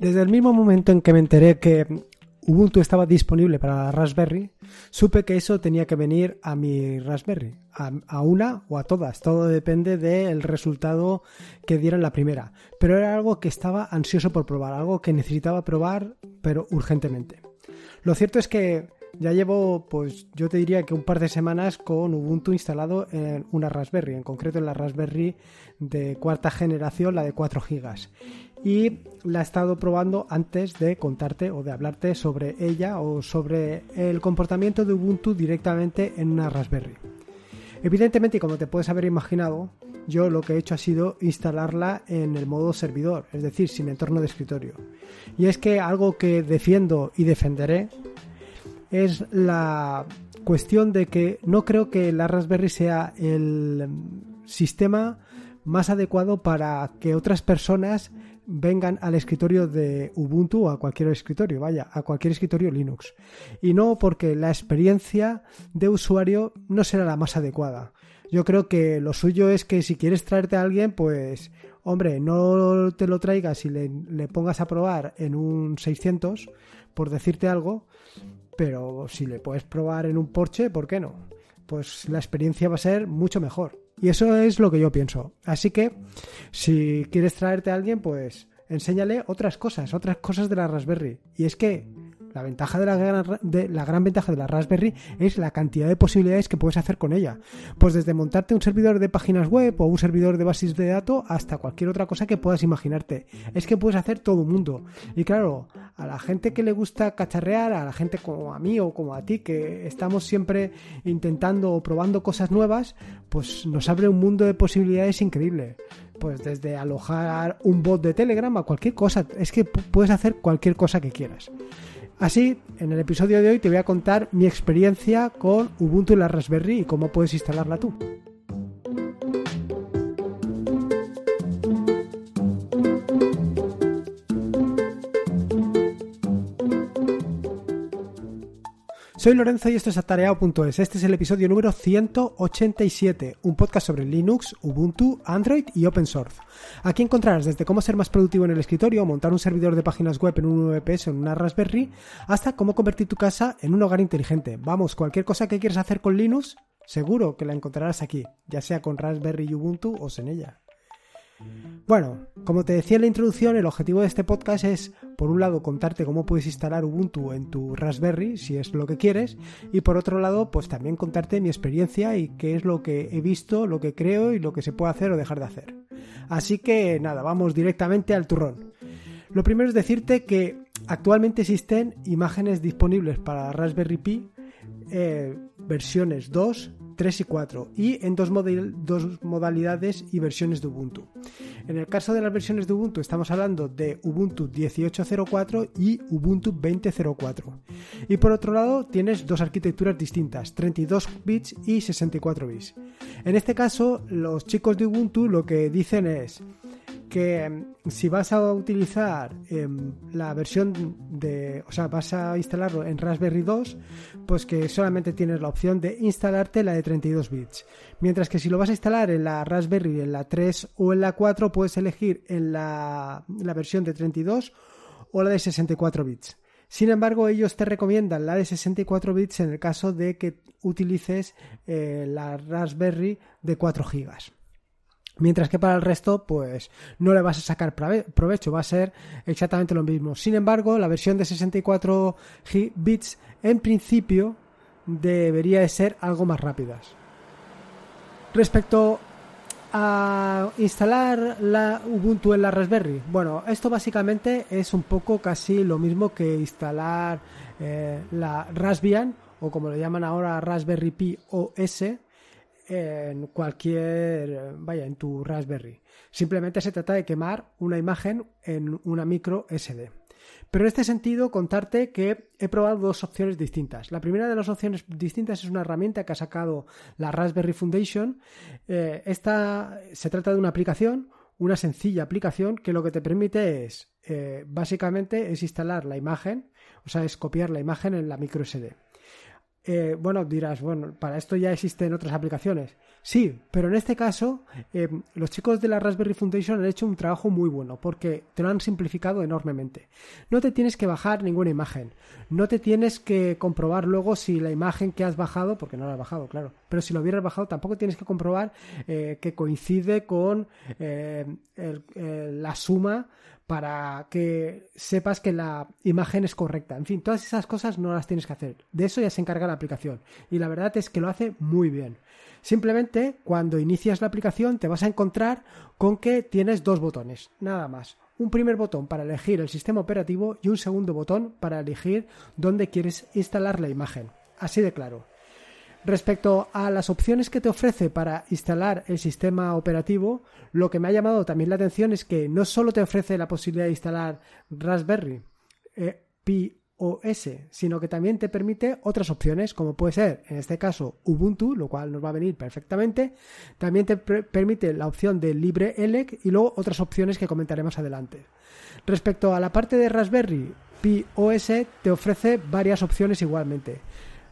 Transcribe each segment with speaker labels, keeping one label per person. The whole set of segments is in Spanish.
Speaker 1: Desde el mismo momento en que me enteré que Ubuntu estaba disponible para la Raspberry, supe que eso tenía que venir a mi Raspberry, a, una o a todas, todo depende del resultado que diera la primera, pero era algo que estaba ansioso por probar, algo que necesitaba probar, pero urgentemente. Lo cierto es que ya llevo, pues yo te diría que un par de semanas con Ubuntu instalado en una Raspberry, en concreto en la Raspberry de cuarta generación, la de 4 GB y la he estado probando antes de contarte o de hablarte sobre ella o sobre el comportamiento de Ubuntu directamente en una Raspberry. Evidentemente, como te puedes haber imaginado, yo lo que he hecho ha sido instalarla en el modo servidor, es decir, sin entorno de escritorio. Y es que algo que defiendo y defenderé es la cuestión de que no creo que la Raspberry sea el mm, sistema más adecuado para que otras personas vengan al escritorio de Ubuntu o a cualquier escritorio, vaya, a cualquier escritorio Linux. Y no porque la experiencia de usuario no será la más adecuada. Yo creo que lo suyo es que si quieres traerte a alguien, pues, hombre, no te lo traigas y le, le pongas a probar en un 600, por decirte algo, pero si le puedes probar en un Porsche, ¿por qué no? Pues la experiencia va a ser mucho mejor. Y eso es lo que yo pienso. Así que, si quieres traerte a alguien, pues enséñale otras cosas, otras cosas de la Raspberry. Y es que la, ventaja de la, gran, ventaja de la Raspberry es la cantidad de posibilidades que puedes hacer con ella. Pues desde montarte un servidor de páginas web o un servidor de bases de datos hasta cualquier otra cosa que puedas imaginarte. Es que puedes hacer todo el mundo. Y claro, a la gente que le gusta cacharrear, a la gente como a mí o como a ti, que estamos siempre intentando o probando cosas nuevas, pues nos abre un mundo de posibilidades increíble pues desde alojar un bot de Telegram a cualquier cosa. Es que puedes hacer cualquier cosa que quieras. Así, en el episodio de hoy te voy a contar mi experiencia con Ubuntu y la Raspberry y cómo puedes instalarla tú. Soy Lorenzo y esto es atareado.es. Este es el episodio número 187, un podcast sobre Linux, Ubuntu, Android y Open Source. Aquí encontrarás desde cómo ser más productivo en el escritorio, montar un servidor de páginas web en un VPS o en una Raspberry, hasta cómo convertir tu casa en un hogar inteligente. Vamos, cualquier cosa que quieras hacer con Linux, seguro que la encontrarás aquí, ya sea con Raspberry y Ubuntu o en ella. Bueno, como te decía en la introducción, el objetivo de este podcast es, por un lado, contarte cómo puedes instalar Ubuntu en tu Raspberry, si es lo que quieres, y por otro lado, pues también contarte mi experiencia y qué es lo que he visto, lo que creo y lo que se puede hacer o dejar de hacer. Así que nada, vamos directamente al turrón. Lo primero es decirte que actualmente existen imágenes disponibles para Raspberry Pi, eh, versiones 2, 3 y 4 y en dos, modalidades y versiones de Ubuntu. En el caso de las versiones de Ubuntu estamos hablando de Ubuntu 18.04 y Ubuntu 20.04. Y por otro lado tienes dos arquitecturas distintas, 32 bits y 64 bits. En este caso los chicos de Ubuntu lo que dicen es que em, si vas a utilizar em, la versión de, o sea, vas a instalarlo en Raspberry 2, pues que solamente tienes la opción de instalarte la de 32 bits. Mientras que si lo vas a instalar en la Raspberry, en la 3 o en la 4, puedes elegir en la, versión de 32 o la de 64 bits. Sin embargo, ellos te recomiendan la de 64 bits en el caso de que utilices eh, la Raspberry de 4 gigas. Mientras que para el resto, pues no le vas a sacar provecho, va a ser exactamente lo mismo. Sin embargo, la versión de 64 bits en principio debería de ser algo más rápida. Respecto a instalar la Ubuntu en la Raspberry, bueno, esto básicamente es un poco casi lo mismo que instalar eh, la Raspbian o como le llaman ahora Raspberry Pi OS en cualquier, vaya, en tu Raspberry. Simplemente se trata de quemar una imagen en una micro SD. Pero en este sentido, contarte que he probado dos opciones distintas. La primera de las opciones distintas es una herramienta que ha sacado la Raspberry Foundation. Eh, esta se trata de una aplicación, una sencilla aplicación que lo que te permite es, eh, básicamente, es instalar la imagen, o sea, es copiar la imagen en la micro SD. Eh, bueno, dirás, bueno, para esto ya existen otras aplicaciones. Sí, pero en este caso, eh, los chicos de la Raspberry Foundation han hecho un trabajo muy bueno porque te lo han simplificado enormemente. No te tienes que bajar ninguna imagen, no te tienes que comprobar luego si la imagen que has bajado, porque no la has bajado, claro, pero si lo hubieras bajado tampoco tienes que comprobar eh, que coincide con la suma para que sepas que la imagen es correcta. En fin, todas esas cosas no las tienes que hacer. De eso ya se encarga la aplicación. Y la verdad es que lo hace muy bien. Simplemente cuando inicias la aplicación te vas a encontrar con que tienes dos botones, nada más. Un primer botón para elegir el sistema operativo y un segundo botón para elegir dónde quieres instalar la imagen. Así de claro. Respecto a las opciones que te ofrece para instalar el sistema operativo, lo que me ha llamado también la atención es que no solo te ofrece la posibilidad de instalar Raspberry eh, Pi OS, sino que también te permite otras opciones, como puede ser, en este caso, Ubuntu, lo cual nos va a venir perfectamente. También te permite la opción de LibreELEC y luego otras opciones que comentaremos adelante. Respecto a la parte de Raspberry Pi OS, te ofrece varias opciones igualmente.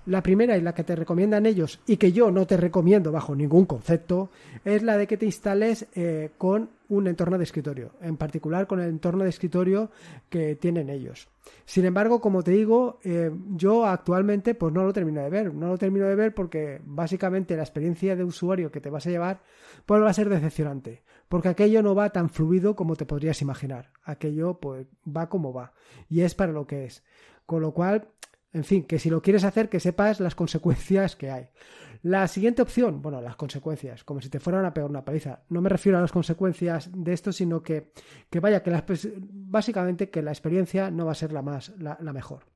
Speaker 1: La primera y la que te recomiendan ellos y que yo no te recomiendo bajo ningún concepto es la de que te instales eh, con un entorno de escritorio, en particular con el entorno de escritorio que tienen ellos. Sin embargo, como te digo, eh, yo actualmente pues no lo termino de ver, no lo termino de ver porque básicamente la experiencia de usuario que te vas a llevar pues va a ser decepcionante, porque aquello no va tan fluido como te podrías imaginar, aquello pues va como va y es para lo que es. Con lo cual, en fin, que si lo quieres hacer, que sepas las consecuencias que hay. La siguiente opción, bueno, las consecuencias, como si te fueran a pegar una paliza. No me refiero a las consecuencias de esto, sino que, que vaya, que básicamente que la experiencia no va a ser la, más, la, la mejor.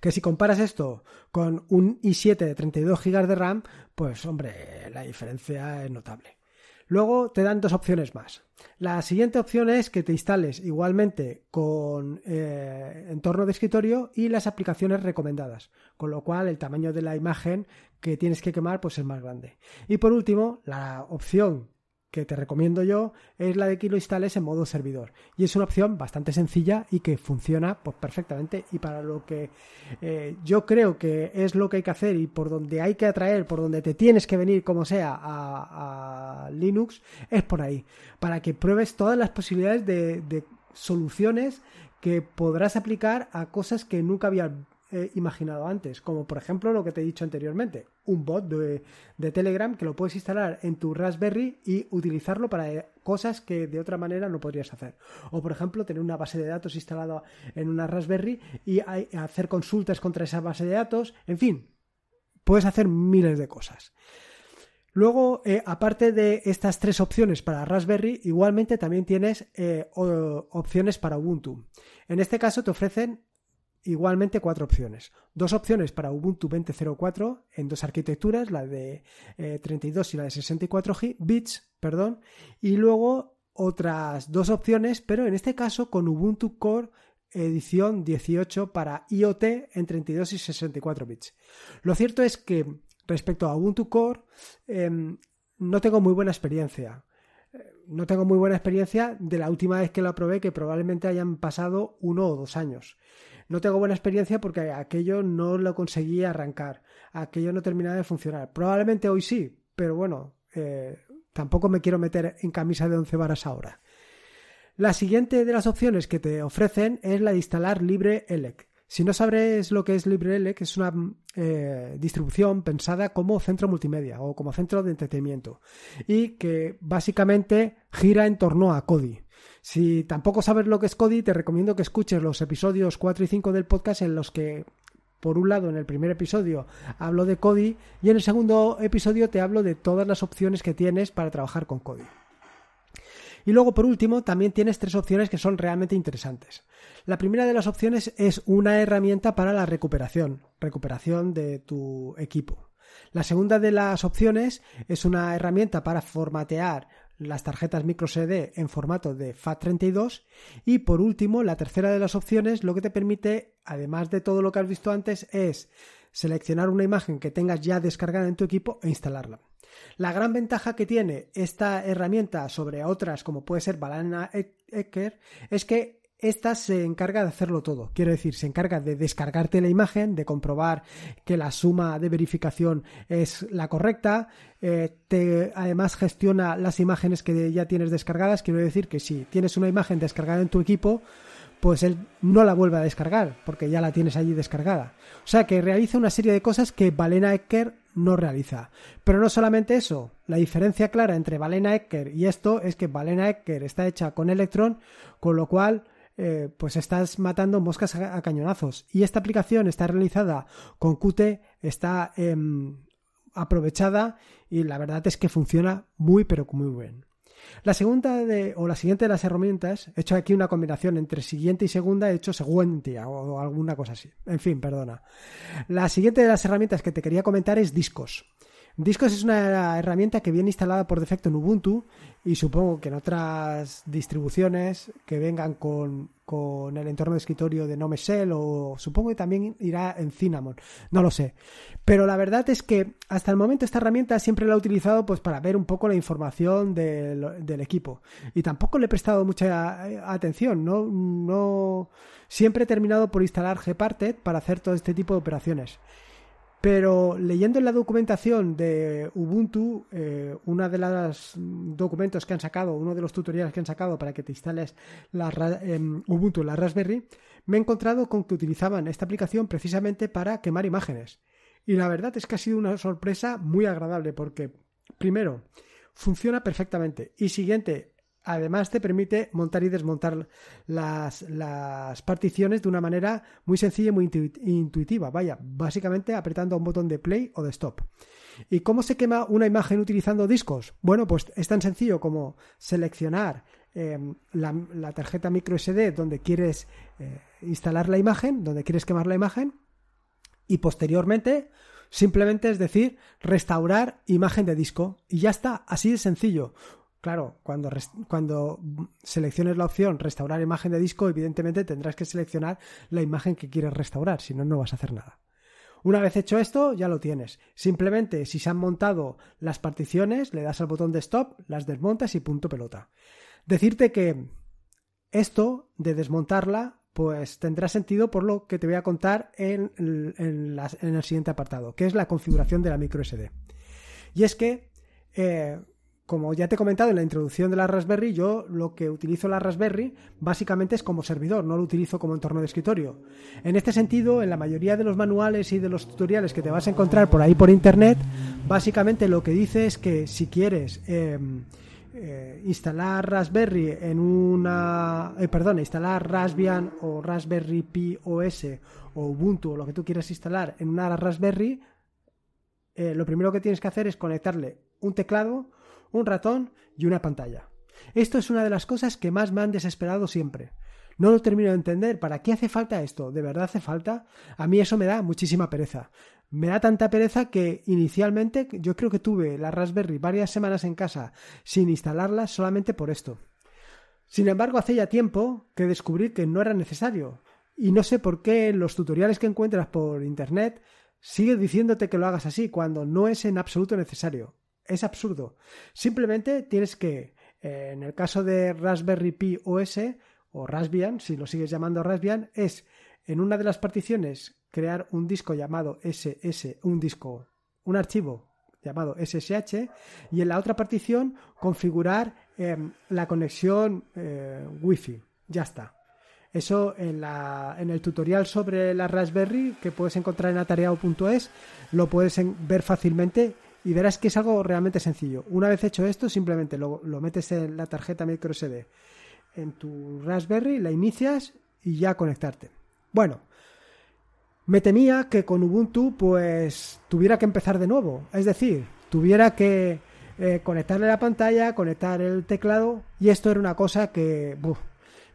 Speaker 1: Que si comparas esto con un i7 de 32 GB de RAM, pues hombre, la diferencia es notable. Luego te dan dos opciones más. La siguiente opción es que te instales igualmente con eh, entorno de escritorio y las aplicaciones recomendadas, con lo cual el tamaño de la imagen que tienes que quemar pues es más grande. Y por último, la opción que te recomiendo yo es la de que lo instales en modo servidor. Y es una opción bastante sencilla y que funciona pues, perfectamente. Y para lo que eh, yo creo que es lo que hay que hacer y por donde hay que atraer, por donde te tienes que venir como sea a, Linux, es por ahí. Para que pruebes todas las posibilidades de, de soluciones que podrás aplicar a cosas que nunca habías imaginado antes, como por ejemplo lo que te he dicho anteriormente, un bot de, Telegram que lo puedes instalar en tu Raspberry y utilizarlo para eh, cosas que de otra manera no podrías hacer. O por ejemplo tener una base de datos instalada en una Raspberry y hacer consultas contra esa base de datos, en fin, puedes hacer miles de cosas. Luego, eh, aparte de estas tres opciones para Raspberry, igualmente también tienes eh, opciones para Ubuntu. En este caso te ofrecen igualmente cuatro opciones. Dos opciones para Ubuntu 20.04 en dos arquitecturas, la de 32 eh, y la de 64 bits, perdón, y luego otras dos opciones, pero en este caso con Ubuntu Core edición 18 para IoT en 32 y 64 bits. Lo cierto es que respecto a Ubuntu Core em, no tengo muy buena experiencia no tengo muy buena experiencia de la última vez que la probé, que probablemente hayan pasado uno o dos años. No tengo buena experiencia porque aquello no lo conseguí arrancar, aquello no terminaba de funcionar. Probablemente hoy sí, pero bueno, eh, tampoco me quiero meter en camisa de once varas ahora. La siguiente de las opciones que te ofrecen es la de instalar LibreELEC. Si no sabes lo que es LibreELEC, es una eh, distribución pensada como centro multimedia o como centro de entretenimiento y que básicamente gira en torno a Kodi. Si tampoco sabes lo que es Codi, te recomiendo que escuches los episodios 4 y 5 del podcast en los que, por un lado, en el primer episodio hablo de Kodi y en el segundo episodio te hablo de todas las opciones que tienes para trabajar con Kodi. Y luego, por último, también tienes tres opciones que son realmente interesantes. La primera de las opciones es una herramienta para la recuperación, recuperación de tu equipo. La segunda de las opciones es una herramienta para formatear las tarjetas micro SD en formato de FAT32 y por último la tercera de las opciones lo que te permite además de todo lo que has visto antes es seleccionar una imagen que tengas ya descargada en tu equipo e instalarla. La gran ventaja que tiene esta herramienta sobre otras como puede ser Balana Ecker es que esta se encarga de hacerlo todo. Quiero decir, se encarga de descargarte la imagen, de comprobar que la suma de verificación es la correcta. Eh, te, además gestiona las imágenes que ya tienes descargadas. Quiero decir que si tienes una imagen descargada en tu equipo, pues él no la vuelve a descargar, porque ya la tienes allí descargada. O sea que realiza una serie de cosas que Balena Ecker no realiza. Pero no solamente eso, la diferencia clara entre Balena Ecker y esto es que Balena Ecker está hecha con Electron, con lo cual eh, pues estás matando moscas a, cañonazos. Y esta aplicación está realizada con Qt, está em, aprovechada y la verdad es que funciona muy pero muy bien. La segunda de, o la siguiente de las herramientas, he hecho aquí una combinación entre siguiente y segunda, he hecho siguiente o alguna cosa así. En fin, perdona. La siguiente de las herramientas que te quería comentar es Discos. Discos es una herramienta que viene instalada por defecto en Ubuntu y supongo que en otras distribuciones que vengan con, con el entorno de escritorio de Nome o supongo que también irá en Cinnamon, no lo sé. Pero la verdad es que hasta el momento esta herramienta siempre la he utilizado pues para ver un poco la información del, del equipo y tampoco le he prestado mucha atención, no, no siempre he terminado por instalar Gparted para hacer todo este tipo de operaciones. Pero leyendo en la documentación de Ubuntu, eh, uno de los documentos que han sacado, uno de los tutoriales que han sacado para que te instales em, Ubuntu en la Raspberry, me he encontrado con que utilizaban esta aplicación precisamente para quemar imágenes. Y la verdad es que ha sido una sorpresa muy agradable porque, primero, funciona perfectamente. Y siguiente, Además te permite montar y desmontar las, particiones de una manera muy sencilla y muy intuitiva. Vaya, básicamente apretando un botón de play o de stop. ¿Y cómo se quema una imagen utilizando discos? Bueno, pues es tan sencillo como seleccionar em, la, tarjeta micro SD donde quieres eh, instalar la imagen, donde quieres quemar la imagen, y posteriormente simplemente es decir restaurar imagen de disco y ya está, así de sencillo. Claro, cuando, cuando selecciones la opción restaurar imagen de disco, evidentemente tendrás que seleccionar la imagen que quieres restaurar, si no, no vas a hacer nada. Una vez hecho esto, ya lo tienes. Simplemente, si se han montado las particiones, le das al botón de stop, las desmontas y punto pelota. Decirte que esto de desmontarla, pues tendrá sentido por lo que te voy a contar en, el siguiente apartado, que es la configuración de la microSD. Y es que eh, como ya te he comentado en la introducción de la Raspberry, yo lo que utilizo la Raspberry básicamente es como servidor, no lo utilizo como entorno de escritorio. En este sentido, en la mayoría de los manuales y de los tutoriales que te vas a encontrar por ahí por internet, básicamente lo que dice es que si quieres... Em, eh, instalar Raspberry en una. Eh, perdón, instalar Raspbian o Raspberry Pi OS o Ubuntu o lo que tú quieras instalar en una Raspberry, eh, lo primero que tienes que hacer es conectarle un teclado, un ratón y una pantalla. Esto es una de las cosas que más me han desesperado siempre. No lo termino de entender. ¿Para qué hace falta esto? ¿De verdad hace falta? A mí eso me da muchísima pereza. Me da tanta pereza que inicialmente yo creo que tuve la Raspberry varias semanas en casa sin instalarla solamente por esto. Sin embargo, hace ya tiempo que descubrí que no era necesario. Y no sé por qué en los tutoriales que encuentras por internet sigue diciéndote que lo hagas así cuando no es en absoluto necesario es absurdo. Simplemente tienes que, eh, en el caso de Raspberry Pi OS o Raspbian, si lo sigues llamando Raspbian, es en una de las particiones crear un disco llamado SS, un disco, un archivo llamado SSH y en la otra partición configurar em, la conexión eh, Wi-Fi. Ya está. Eso en, en, el tutorial sobre la Raspberry que puedes encontrar en atareado.es lo puedes ver fácilmente y verás que es algo realmente sencillo. Una vez hecho esto, simplemente lo, metes en la tarjeta microSD en tu Raspberry, la inicias y ya conectarte. Bueno, me temía que con Ubuntu pues tuviera que empezar de nuevo, es decir, tuviera que eh, conectarle la pantalla, conectar el teclado y esto era una cosa que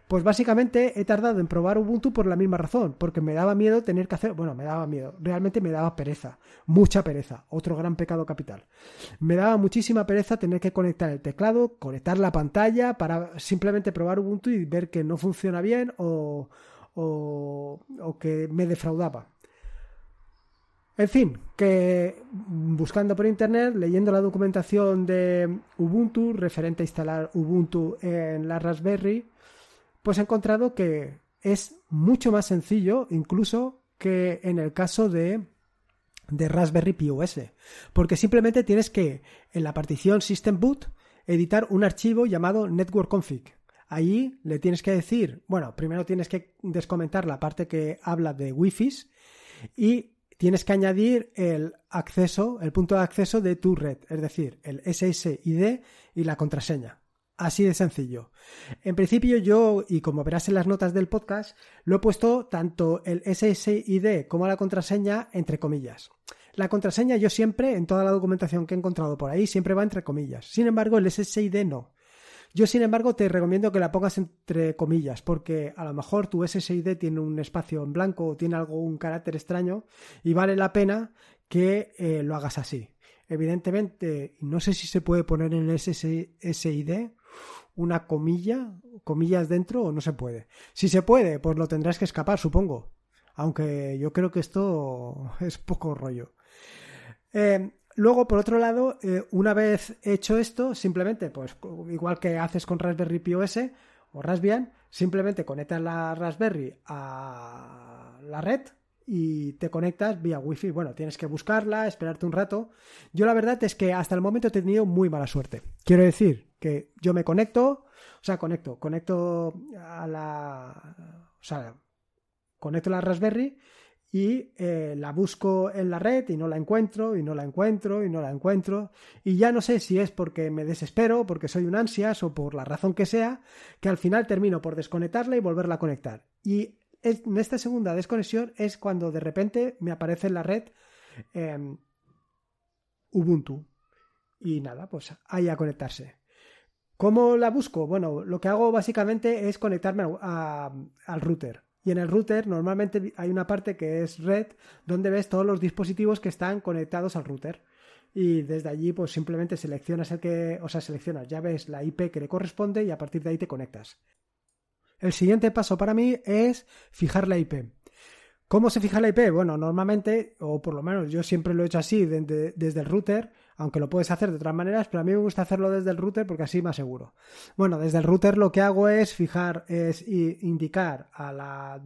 Speaker 1: pues básicamente he tardado en probar Ubuntu por la misma razón, porque me daba miedo tener que hacer, bueno, me daba miedo, realmente me daba pereza, mucha pereza, otro gran pecado capital. Me daba muchísima pereza tener que conectar el teclado, conectar la pantalla para simplemente probar Ubuntu y ver que no funciona bien o, o, que me defraudaba. En fin, que buscando por internet, leyendo la documentación de Ubuntu referente a instalar Ubuntu en la Raspberry, pues he encontrado que es mucho más sencillo incluso que en el caso de, Raspberry Pi OS, porque simplemente tienes que en la partición System Boot editar un archivo llamado network config. Allí le tienes que decir, bueno, primero tienes que descomentar la parte que habla de Wi-Fi y tienes que añadir el acceso, el punto de acceso de tu red, es decir, el SSID y la contraseña. Así de sencillo. En principio yo, y como verás en las notas del podcast, lo he puesto tanto el SSID como la contraseña entre comillas. La contraseña yo siempre, en toda la documentación que he encontrado por ahí, siempre va entre comillas. Sin embargo, el SSID no. Yo, sin embargo, te recomiendo que la pongas entre comillas, porque a lo mejor tu SSID tiene un espacio en blanco o tiene algún carácter extraño y vale la pena que eh, lo hagas así. Evidentemente, no sé si se puede poner en el SSID una comilla, comillas dentro o no se puede. Si se puede, pues lo tendrás que escapar, supongo. Aunque yo creo que esto es poco rollo. Eh, luego, por otro lado, eh, una vez hecho esto, simplemente, pues igual que haces con Raspberry Pi OS o Raspbian, simplemente conectas la Raspberry a la red y te conectas vía Wi-Fi Bueno, tienes que buscarla, esperarte un rato. Yo la verdad es que hasta el momento he tenido muy mala suerte. Quiero decir, que yo me conecto, o sea, conecto, conecto a la, o sea, conecto la Raspberry y eh, la busco en la red y no la encuentro y no la encuentro y no la encuentro y ya no sé si es porque me desespero, porque soy un ansias o por la razón que sea, que al final termino por desconectarla y volverla a conectar. Y en esta segunda desconexión es cuando de repente me aparece en la red em, Ubuntu y nada, pues ahí a conectarse. ¿Cómo la busco? Bueno, lo que hago básicamente es conectarme al router. Y en el router normalmente hay una parte que es red donde ves todos los dispositivos que están conectados al router. Y desde allí pues simplemente seleccionas el que, o sea, seleccionas, ya ves la IP que le corresponde y a partir de ahí te conectas. El siguiente paso para mí es fijar la IP. ¿Cómo se fija la IP? Bueno, normalmente, o por lo menos yo siempre lo he hecho así desde el router, aunque lo puedes hacer de otras maneras, pero a mí me gusta hacerlo desde el router porque así más seguro. Bueno, desde el router lo que hago es fijar, es indicar a la,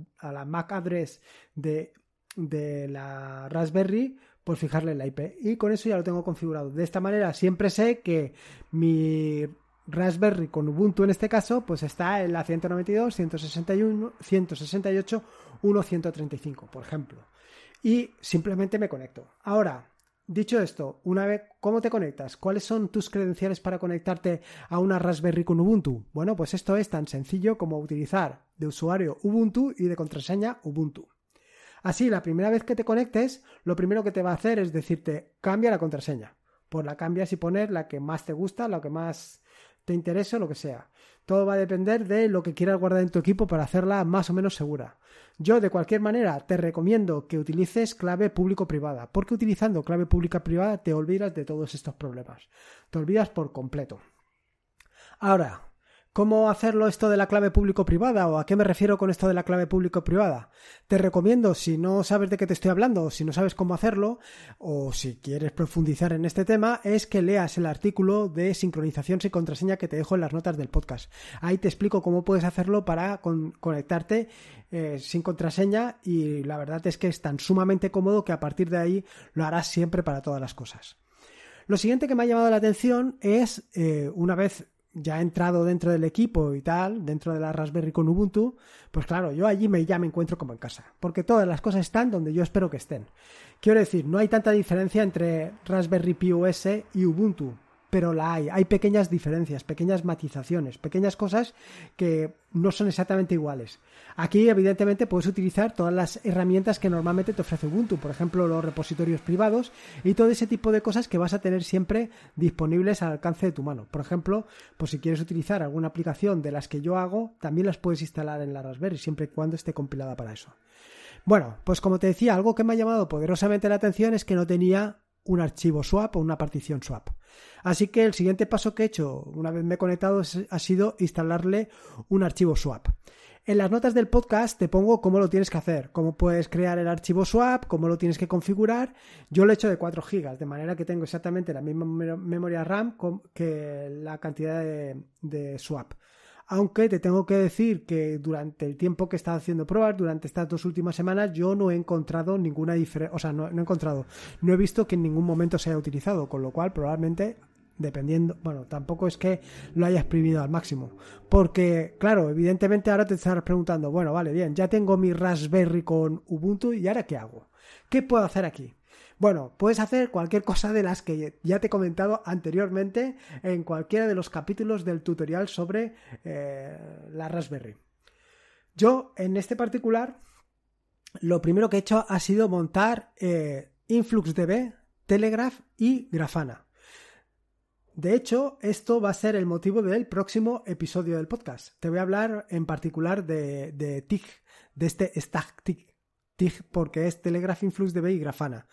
Speaker 1: MAC address de, de la Raspberry, pues fijarle la IP. Y con eso ya lo tengo configurado. De esta manera siempre sé que mi Raspberry con Ubuntu en este caso, pues está en la 192, 168, por ejemplo. Y simplemente me conecto. Ahora, Dicho esto, una vez, ¿cómo te conectas? ¿Cuáles son tus credenciales para conectarte a una Raspberry con Ubuntu? Bueno, pues esto es tan sencillo como utilizar de usuario Ubuntu y de contraseña Ubuntu. Así, la primera vez que te conectes, lo primero que te va a hacer es decirte cambia la contraseña. Pues la cambias y pones la que más te gusta, la que más te interesa o lo que sea. Todo va a depender de lo que quieras guardar en tu equipo para hacerla más o menos segura. Yo, de cualquier manera, te recomiendo que utilices clave público-privada, porque utilizando clave pública-privada te olvidas de todos estos problemas. Te olvidas por completo. Ahora, ¿Cómo hacerlo esto de la clave público-privada? ¿O a qué me refiero con esto de la clave público-privada? Te recomiendo, si no sabes de qué te estoy hablando, o si no sabes cómo hacerlo, o si quieres profundizar en este tema, es que leas el artículo de sincronización sin contraseña que te dejo en las notas del podcast. Ahí te explico cómo puedes hacerlo para conectarte eh, sin contraseña y la verdad es que es tan sumamente cómodo que a partir de ahí lo harás siempre para todas las cosas. Lo siguiente que me ha llamado la atención es, eh, una vez ya he entrado dentro del equipo y tal, dentro de la Raspberry con Ubuntu, pues claro, yo allí me, ya me encuentro como en casa, porque todas las cosas están donde yo espero que estén. Quiero decir, no hay tanta diferencia entre Raspberry Pi y Ubuntu, pero la hay. Hay pequeñas diferencias, pequeñas matizaciones, pequeñas cosas que no son exactamente iguales. Aquí, evidentemente, puedes utilizar todas las herramientas que normalmente te ofrece Ubuntu, por ejemplo, los repositorios privados y todo ese tipo de cosas que vas a tener siempre disponibles al alcance de tu mano. Por ejemplo, pues si quieres utilizar alguna aplicación de las que yo hago, también las puedes instalar en la Raspberry, siempre y cuando esté compilada para eso. Bueno, pues como te decía, algo que me ha llamado poderosamente la atención es que no tenía un archivo swap o una partición swap. Así que el siguiente paso que he hecho una vez me he conectado ha sido instalarle un archivo swap. En las notas del podcast te pongo cómo lo tienes que hacer, cómo puedes crear el archivo swap, cómo lo tienes que configurar. Yo lo he hecho de 4 GB, de manera que tengo exactamente la misma memoria RAM que la cantidad de, de swap. Aunque te tengo que decir que durante el tiempo que he estado haciendo pruebas, durante estas dos últimas semanas, yo no he encontrado ninguna diferencia, o sea, no, he encontrado, no he visto que en ningún momento se haya utilizado, con lo cual probablemente dependiendo, bueno, tampoco es que lo hayas primido al máximo, porque claro, evidentemente ahora te estarás preguntando, bueno, vale, bien, ya tengo mi Raspberry con Ubuntu y ahora qué hago? ¿Qué puedo hacer aquí? Bueno, puedes hacer cualquier cosa de las que ya te he comentado anteriormente en cualquiera de los capítulos del tutorial sobre eh, la Raspberry. Yo en este particular lo primero que he hecho ha sido montar eh, InfluxDB, Telegraph y Grafana. De hecho, esto va a ser el motivo del próximo episodio del podcast. Te voy a hablar en particular de, de TIG, de este Stack TIG, TIG porque es Telegraph, InfluxDB y Grafana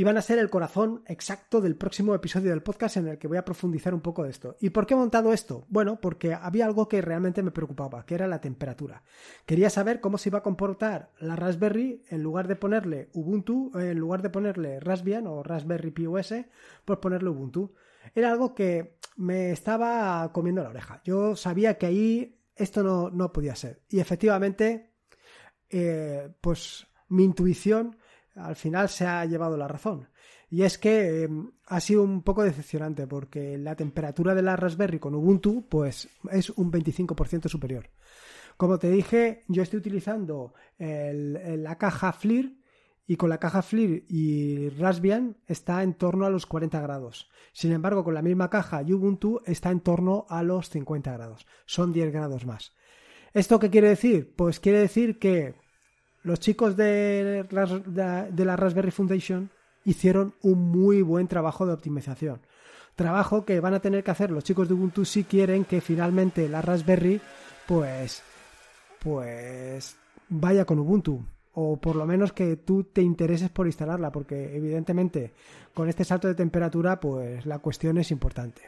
Speaker 1: y van a ser el corazón exacto del próximo episodio del podcast en el que voy a profundizar un poco de esto. ¿Y por qué he montado esto? Bueno, porque había algo que realmente me preocupaba, que era la temperatura. Quería saber cómo se iba a comportar la Raspberry en lugar de ponerle Ubuntu, eh, en lugar de ponerle Raspbian o Raspberry POS, pues ponerle Ubuntu. Era algo que me estaba comiendo la oreja. Yo sabía que ahí esto no, podía ser. Y efectivamente, eh, pues mi intuición al final se ha llevado la razón. Y es que em, ha sido un poco decepcionante porque la temperatura de la Raspberry con Ubuntu pues es un 25% superior. Como te dije, yo estoy utilizando la caja FLIR y con la caja FLIR y Raspbian está en torno a los 40 grados. Sin embargo, con la misma caja y Ubuntu está en torno a los 50 grados. Son 10 grados más. ¿Esto qué quiere decir? Pues quiere decir que los chicos de la, Raspberry Foundation hicieron un muy buen trabajo de optimización. Trabajo que van a tener que hacer los chicos de Ubuntu si quieren que finalmente la Raspberry, pues, pues vaya con Ubuntu. O por lo menos que tú te intereses por instalarla, porque evidentemente con este salto de temperatura, pues la cuestión es importante.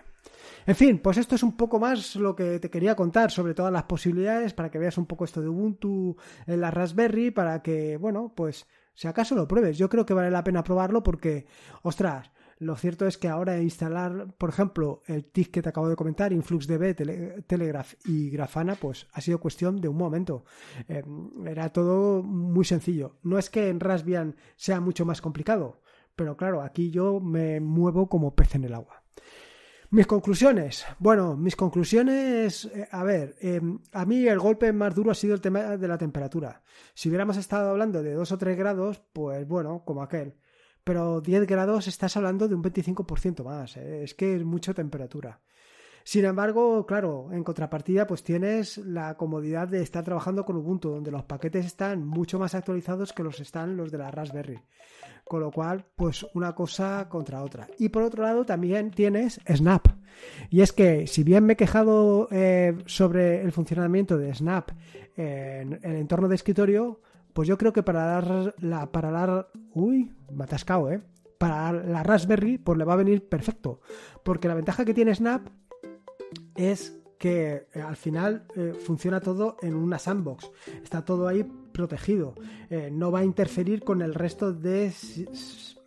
Speaker 1: En fin, pues esto es un poco más lo que te quería contar sobre todas las posibilidades para que veas un poco esto de Ubuntu en la Raspberry, para que, bueno, pues si acaso lo pruebes. Yo creo que vale la pena probarlo porque, ostras, lo cierto es que ahora instalar, por ejemplo, el TIC que te acabo de comentar, InfluxDB, Telegraph y Grafana, pues ha sido cuestión de un momento. Em, era todo muy sencillo. No es que en Raspbian sea mucho más complicado, pero claro, aquí yo me muevo como pez en el agua. Mis conclusiones. Bueno, mis conclusiones, eh, a ver, em, a mí el golpe más duro ha sido el tema de la temperatura. Si hubiéramos estado hablando de 2 o 3 grados, pues bueno, como aquel. Pero 10 grados estás hablando de un 25% más. Eh, es que es mucha temperatura. Sin embargo, claro, en contrapartida, pues tienes la comodidad de estar trabajando con Ubuntu, donde los paquetes están mucho más actualizados que los están los de la Raspberry. Con lo cual, pues una cosa contra otra. Y por otro lado, también tienes Snap. Y es que, si bien me he quejado eh, sobre el funcionamiento de Snap en el entorno de escritorio, pues yo creo que para dar la, para uy, me atascado, eh. Para la Raspberry, pues le va a venir perfecto. Porque la ventaja que tiene Snap es que eh, al final eh, funciona todo en una sandbox. Está todo ahí protegido. Eh, no va a interferir con el resto de,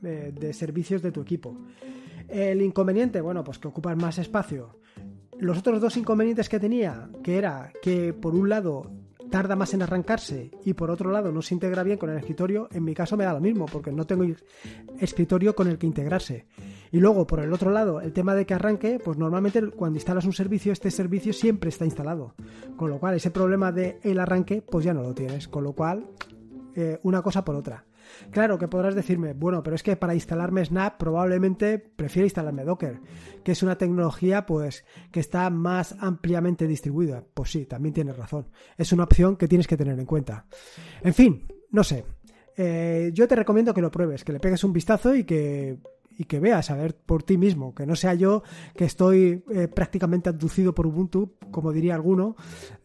Speaker 1: de servicios de tu equipo. El inconveniente, bueno, pues que ocupas más espacio. Los otros dos inconvenientes que tenía, que era que por un lado tarda más en arrancarse y por otro lado no se integra bien con el escritorio, en mi caso me da lo mismo porque no tengo escritorio con el que integrarse. Y luego, por el otro lado, el tema de que arranque, pues normalmente cuando instalas un servicio, este servicio siempre está instalado. Con lo cual, ese problema de el arranque, pues ya no lo tienes. Con lo cual, eh, una cosa por otra. Claro que podrás decirme, bueno, pero es que para instalarme Snap probablemente prefiero instalarme Docker, que es una tecnología pues que está más ampliamente distribuida. Pues sí, también tienes razón. Es una opción que tienes que tener en cuenta. En fin, no sé. Eh, yo te recomiendo que lo pruebes, que le pegues un vistazo y que y que veas, a ver por ti mismo, que no sea yo que estoy eh, prácticamente abducido por Ubuntu, como diría alguno,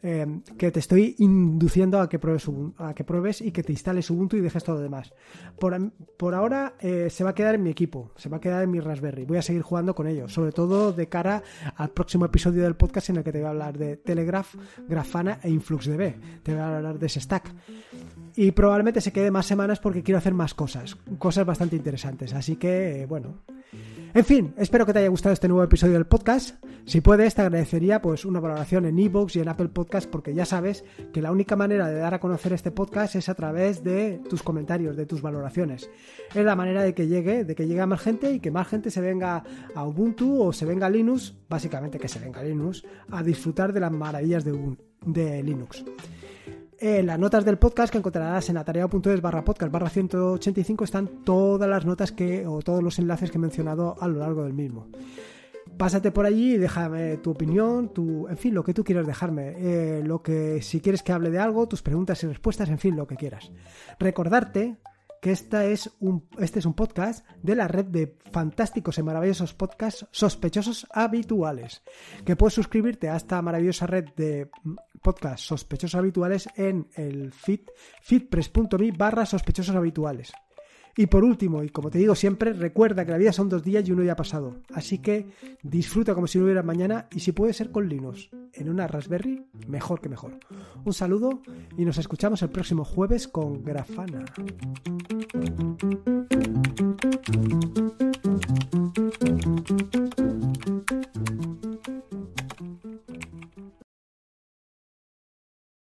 Speaker 1: eh, que te estoy induciendo a que pruebes a que pruebes y que te instales Ubuntu y dejes todo lo demás. Por, ahora eh, se va a quedar en mi equipo, se va a quedar en mi Raspberry, voy a seguir jugando con ello, sobre todo de cara al próximo episodio del podcast en el que te voy a hablar de Telegraph, Grafana e InfluxDB, te voy a hablar de ese stack. Y probablemente se quede más semanas porque quiero hacer más cosas, cosas bastante interesantes. Así que, bueno. En fin, espero que te haya gustado este nuevo episodio del podcast. Si puedes, te agradecería pues una valoración en iVoox y en Apple Podcast porque ya sabes que la única manera de dar a conocer este podcast es a través de tus comentarios, de tus valoraciones. Es la manera de que llegue, de que llegue a más gente y que más gente se venga a Ubuntu o se venga a Linux, básicamente que se venga a Linux, a disfrutar de las maravillas de Linux. En las notas del podcast que encontrarás en atareado.es barra podcast barra 185 están todas las notas que o todos los enlaces que he mencionado a lo largo del mismo. Pásate por allí y déjame tu opinión, tu, en fin, lo que tú quieras dejarme, eh, lo que si quieres que hable de algo, tus preguntas y respuestas, en fin, lo que quieras. Recordarte que esta es un, este es un podcast de la red de fantásticos y maravillosos podcasts sospechosos habituales, que puedes suscribirte a esta maravillosa red de podcast sospechosos habituales en el feed, feedpress.me barra sospechosos habituales. Y por último, y como te digo siempre, recuerda que la vida son dos días y uno ya ha pasado. Así que disfruta como si no hubiera mañana y si puede ser con Linux en una Raspberry, mejor que mejor. Un saludo y nos escuchamos el próximo jueves con Grafana.